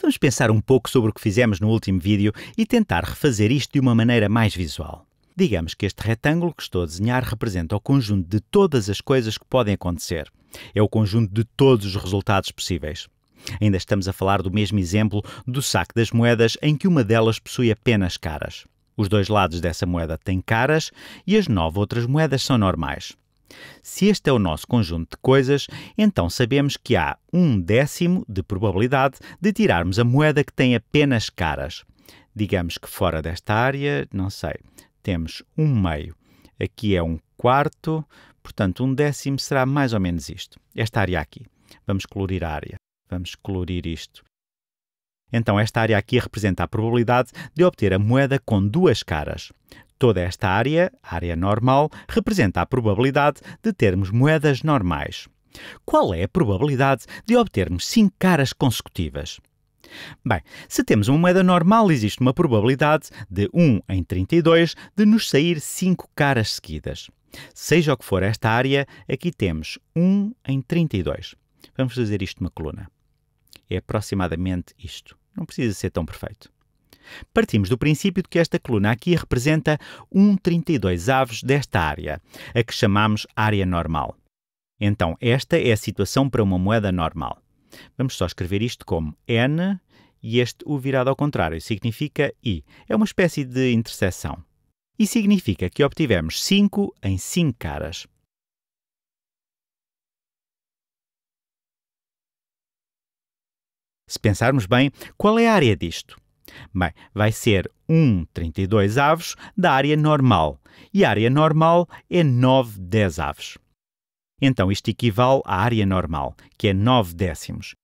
Vamos pensar um pouco sobre o que fizemos no último vídeo e tentar refazer isto de uma maneira mais visual. Digamos que este retângulo que estou a desenhar representa o conjunto de todas as coisas que podem acontecer. É o conjunto de todos os resultados possíveis. Ainda estamos a falar do mesmo exemplo do saco das moedas em que uma delas possui apenas caras. Os dois lados dessa moeda têm caras e as nove outras moedas são normais. Se este é o nosso conjunto de coisas, então sabemos que há um décimo de probabilidade de tirarmos a moeda que tem apenas caras. Digamos que fora desta área, não sei, temos um meio. Aqui é um quarto, portanto, um décimo será mais ou menos isto. Esta área aqui. Vamos colorir a área. Vamos colorir isto. Então, esta área aqui representa a probabilidade de obter a moeda com duas caras. Toda esta área, área normal, representa a probabilidade de termos moedas normais. Qual é a probabilidade de obtermos 5 caras consecutivas? Bem, se temos uma moeda normal, existe uma probabilidade de 1 em 32 de nos sair 5 caras seguidas. Seja o que for esta área, aqui temos 1 em 32. Vamos fazer isto numa coluna. É aproximadamente isto. Não precisa ser tão perfeito. Partimos do princípio de que esta coluna aqui representa 1,32 aves desta área, a que chamamos área normal. Então, esta é a situação para uma moeda normal. Vamos só escrever isto como N e este U virado ao contrário significa I. É uma espécie de interseção. E significa que obtivemos 5 em 5 caras. Se pensarmos bem, qual é a área disto? Bem, vai ser 1 32 avos da área normal. E a área normal é 9 10 avos. Então isto equivale à área normal, que é 9 décimos.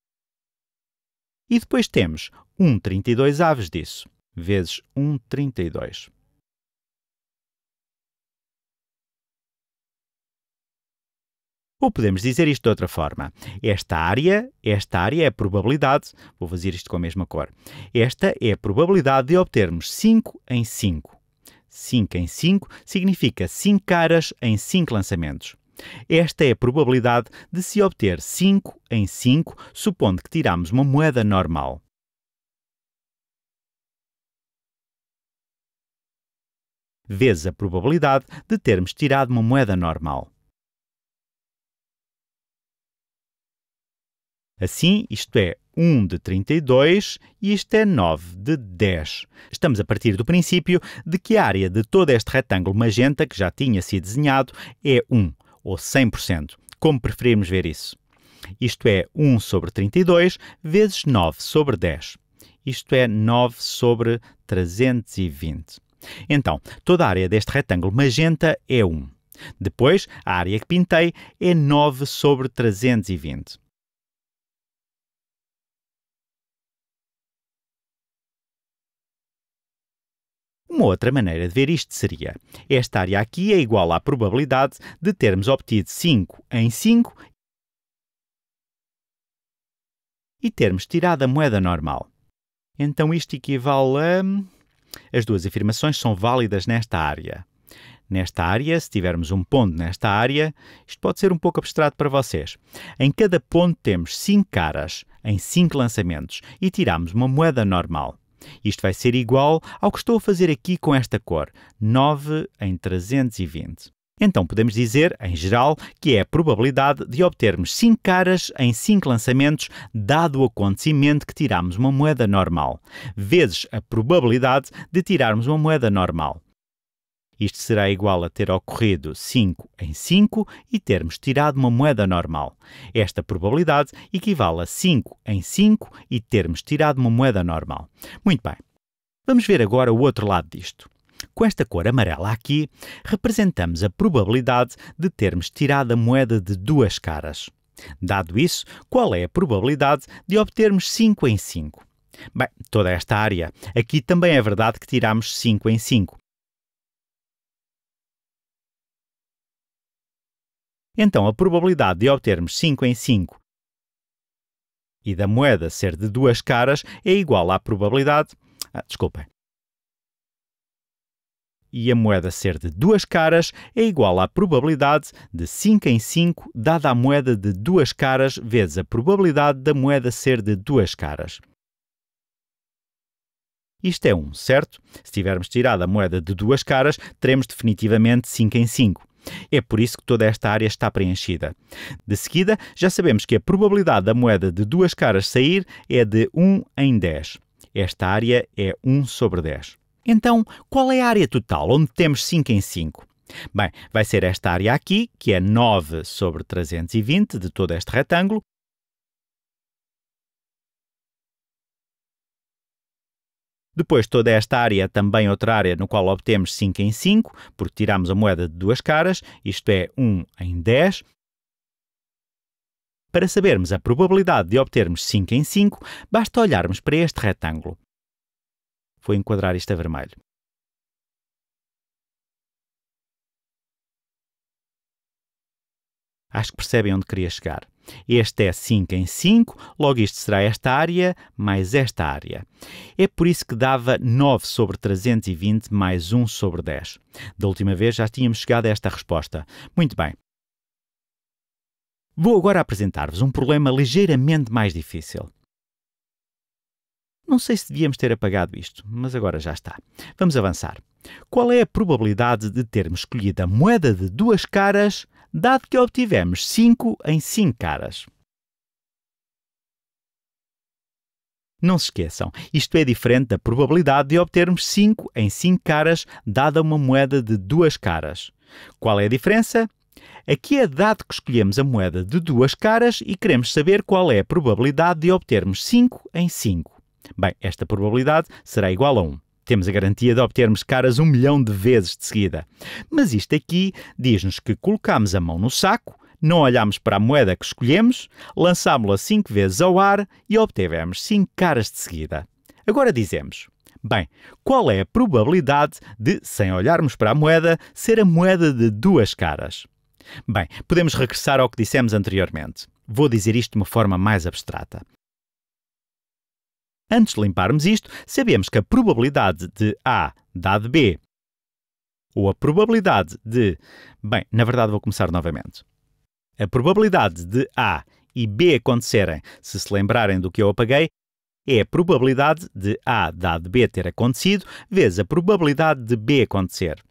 E depois temos 1 32 avos disso, vezes 1 32. Ou podemos dizer isto de outra forma. Esta área, esta área é a probabilidade, vou fazer isto com a mesma cor. Esta é a probabilidade de obtermos 5 em 5. 5 em 5 significa 5 caras em 5 lançamentos. Esta é a probabilidade de se obter 5 em 5, supondo que tiramos uma moeda normal. Vezes a probabilidade de termos tirado uma moeda normal. Assim, isto é 1 de 32 e isto é 9 de 10. Estamos a partir do princípio de que a área de todo este retângulo magenta que já tinha sido desenhado é 1, ou 100%, como preferimos ver isso. Isto é 1 sobre 32 vezes 9 sobre 10. Isto é 9 sobre 320. Então, toda a área deste retângulo magenta é 1. Depois, a área que pintei é 9 sobre 320. Uma outra maneira de ver isto seria: esta área aqui é igual à probabilidade de termos obtido 5 em 5 e termos tirado a moeda normal. Então isto equivale a. As duas afirmações são válidas nesta área. Nesta área, se tivermos um ponto nesta área, isto pode ser um pouco abstrato para vocês. Em cada ponto temos 5 caras, em 5 lançamentos, e tiramos uma moeda normal. Isto vai ser igual ao que estou a fazer aqui com esta cor, 9 em 320. Então podemos dizer, em geral, que é a probabilidade de obtermos 5 caras em 5 lançamentos, dado o acontecimento que tiramos uma moeda normal, vezes a probabilidade de tirarmos uma moeda normal. Isto será igual a ter ocorrido 5 em 5 e termos tirado uma moeda normal. Esta probabilidade equivale a 5 em 5 e termos tirado uma moeda normal. Muito bem. Vamos ver agora o outro lado disto. Com esta cor amarela aqui, representamos a probabilidade de termos tirado a moeda de duas caras. Dado isso, qual é a probabilidade de obtermos 5 em 5? Bem, toda esta área. Aqui também é verdade que tiramos 5 em 5, então a probabilidade de obtermos 5 em 5 e da moeda ser de duas caras é igual à probabilidade. Ah, desculpem. E a moeda ser de duas caras é igual à probabilidade de 5 em 5 dada a moeda de duas caras vezes a probabilidade da moeda ser de duas caras. Isto é 1, um, certo? Se tivermos tirado a moeda de duas caras, teremos definitivamente 5 em 5. É por isso que toda esta área está preenchida. De seguida, já sabemos que a probabilidade da moeda de duas caras sair é de 1 em 10. Esta área é 1 sobre 10. Então, qual é a área total onde temos 5 em 5? Bem, vai ser esta área aqui, que é 9 sobre 320 de todo este retângulo, Depois, toda esta área é também outra área no qual obtemos 5 em 5, porque tiramos a moeda de duas caras, isto é 1 em 10. Para sabermos a probabilidade de obtermos 5 em 5, basta olharmos para este retângulo. Vou enquadrar isto a vermelho. Acho que percebem onde queria chegar. Este é 5 em 5, logo isto será esta área mais esta área. É por isso que dava 9 sobre 320 mais 1 sobre 10. Da última vez já tínhamos chegado a esta resposta. Muito bem. Vou agora apresentar-vos um problema ligeiramente mais difícil. Não sei se devíamos ter apagado isto, mas agora já está. Vamos avançar. Qual é a probabilidade de termos escolhido a moeda de duas caras dado que obtivemos 5 em 5 caras. Não se esqueçam, isto é diferente da probabilidade de obtermos 5 em 5 caras dada uma moeda de duas caras. Qual é a diferença? Aqui é dado que escolhemos a moeda de duas caras e queremos saber qual é a probabilidade de obtermos 5 em 5. Bem, esta probabilidade será igual a 1. Temos a garantia de obtermos caras um milhão de vezes de seguida. Mas isto aqui diz-nos que colocamos a mão no saco, não olhámos para a moeda que escolhemos, lançámos-la cinco vezes ao ar e obtivemos cinco caras de seguida. Agora dizemos: Bem, qual é a probabilidade de, sem olharmos para a moeda, ser a moeda de duas caras? Bem, podemos regressar ao que dissemos anteriormente. Vou dizer isto de uma forma mais abstrata. Antes de limparmos isto, sabemos que a probabilidade de A dado B ou a probabilidade de. Bem, na verdade, vou começar novamente. A probabilidade de A e B acontecerem, se se lembrarem do que eu apaguei, é a probabilidade de A dado B ter acontecido vezes a probabilidade de B acontecer.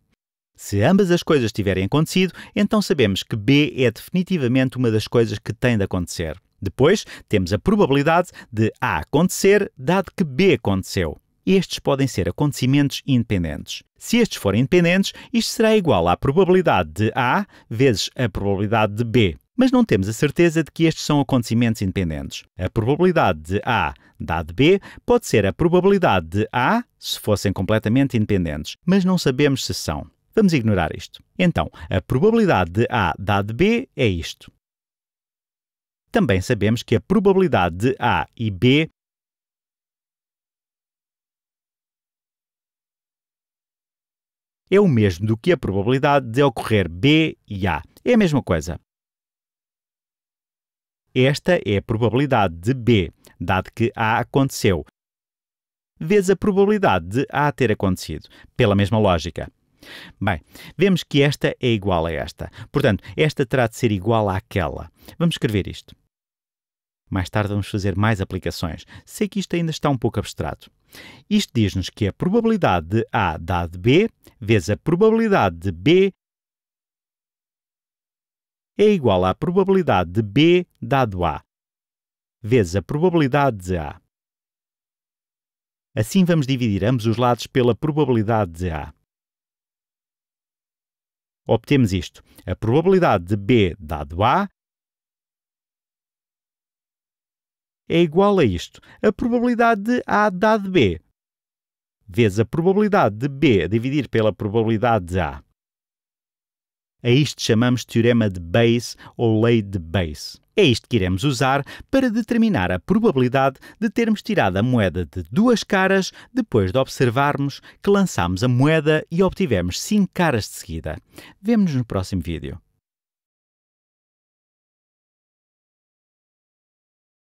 Se ambas as coisas tiverem acontecido, então sabemos que B é definitivamente uma das coisas que tem de acontecer. Depois, temos a probabilidade de A acontecer, dado que B aconteceu. Estes podem ser acontecimentos independentes. Se estes forem independentes, isto será igual à probabilidade de A vezes a probabilidade de B. Mas não temos a certeza de que estes são acontecimentos independentes. A probabilidade de A dado B pode ser a probabilidade de A se fossem completamente independentes, mas não sabemos se são. Vamos ignorar isto. Então, a probabilidade de A dado B é isto também sabemos que a probabilidade de A e B é o mesmo do que a probabilidade de ocorrer B e A. É a mesma coisa. Esta é a probabilidade de B, dado que A aconteceu, vezes a probabilidade de A ter acontecido, pela mesma lógica. Bem, vemos que esta é igual a esta. Portanto, esta terá de ser igual àquela. Vamos escrever isto. Mais tarde vamos fazer mais aplicações. Sei que isto ainda está um pouco abstrato. Isto diz-nos que a probabilidade de A dado B vezes a probabilidade de B é igual à probabilidade de B dado A vezes a probabilidade de A. Assim vamos dividir ambos os lados pela probabilidade de A. Obtemos isto. A probabilidade de B dado A é igual a isto. A probabilidade de A dado B vezes a probabilidade de B dividir pela probabilidade de A. A isto chamamos teorema de Bayes ou lei de Bayes. É isto que iremos usar para determinar a probabilidade de termos tirado a moeda de duas caras depois de observarmos que lançámos a moeda e obtivemos cinco caras de seguida. Vemo-nos no próximo vídeo.